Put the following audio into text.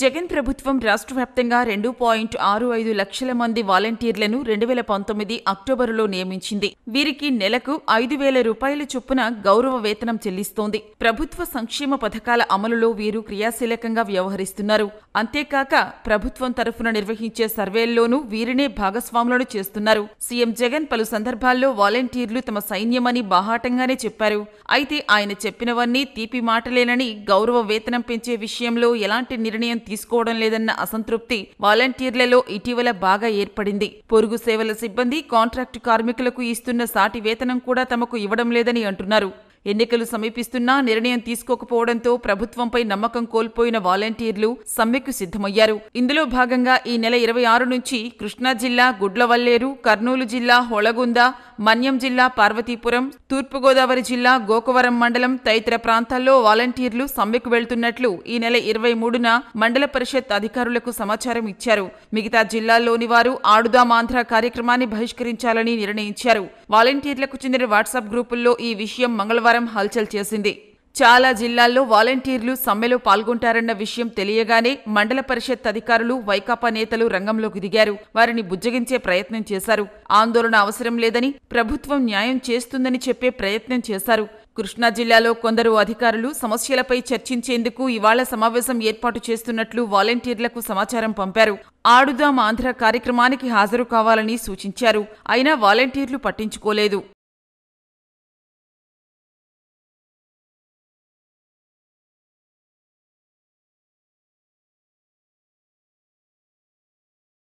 జగన్ ప్రభుత్వం రాష్ట్ర వ్యాప్తంగా రెండు పాయింట్ ఆరు ఐదు లక్షల మంది వాలంటీర్లను రెండు వేల పంతొమ్మిది అక్టోబరులో నియమించింది వీరికి నెలకు ఐదు వేల రూపాయల చొప్పున గౌరవ వేతనం చెల్లిస్తోంది ప్రభుత్వ సంక్షేమ పథకాల అమలులో వీరు క్రియాశీలకంగా వ్యవహరిస్తున్నారు అంతేకాక ప్రభుత్వం తరఫున నిర్వహించే సర్వేల్లోనూ వీరినే భాగస్వాములను చేస్తున్నారు సీఎం జగన్ పలు సందర్భాల్లో వాలంటీర్లు తమ సైన్యమని బాహాటంగానే చెప్పారు అయితే ఆయన చెప్పినవన్నీ తీపి మాటలేనని గౌరవ వేతనం పెంచే విషయంలో ఎలాంటి నిర్ణయం తీసుకోవడం లేదన్న అసంతృప్తి వాలంటీర్లలో ఇటీవల బాగా ఏర్పడింది పొరుగు సేవల సిబ్బంది కాంట్రాక్టు కార్మికులకు ఇస్తున్న సాటి వేతనం కూడా తమకు ఇవ్వడం లేదని అంటున్నారు ఎన్నికలు సమీపిస్తున్నా నిర్ణయం తీసుకోకపోవడంతో ప్రభుత్వంపై నమ్మకం కోల్పోయిన వాలంటీర్లు సమ్మెకు సిద్ధమయ్యారు ఇందులో భాగంగా ఈ నెల ఇరవై ఆరు నుంచి కృష్ణా జిల్లా గుడ్లవల్లేరు కర్నూలు జిల్లా హొళగుంద మన్యం జిల్లా పార్వతీపురం తూర్పుగోదావరి జిల్లా గోకవరం మండలం తదితర ప్రాంతాల్లో వాలంటీర్లు సమ్మెకు వెళ్తున్నట్లు ఈ నెల ఇరవై మూడున మండల పరిషత్ అధికారులకు సమాచారం ఇచ్చారు మిగతా జిల్లాల్లోని వారు ఆడుదామాంధ్ర కార్యక్రమాన్ని బహిష్కరించాలని నిర్ణయించారు వాలంటీర్లకు చెందిన వాట్సాప్ గ్రూపుల్లో ఈ విషయం మంగళవారం హల్చల్ చేసింది చాలా జిల్లాల్లో వాలంటీర్లు సమ్మెలో పాల్గొంటారన్న విషయం తెలియగానే మండల పరిషత్ అధికారులు వైకాపా నేతలు రంగంలోకి దిగారు వారిని బుజ్జగించే ప్రయత్నం చేశారు ఆందోళన అవసరం లేదని ప్రభుత్వం న్యాయం చేస్తుందని చెప్పే ప్రయత్నం చేశారు కృష్ణా జిల్లాలో కొందరు అధికారులు సమస్యలపై చర్చించేందుకు ఇవాళ సమావేశం ఏర్పాటు చేస్తున్నట్లు వాలంటీర్లకు సమాచారం పంపారు ఆడుదాం ఆంధ్ర కార్యక్రమానికి హాజరు కావాలని సూచించారు అయినా వాలంటీర్లు పట్టించుకోలేదు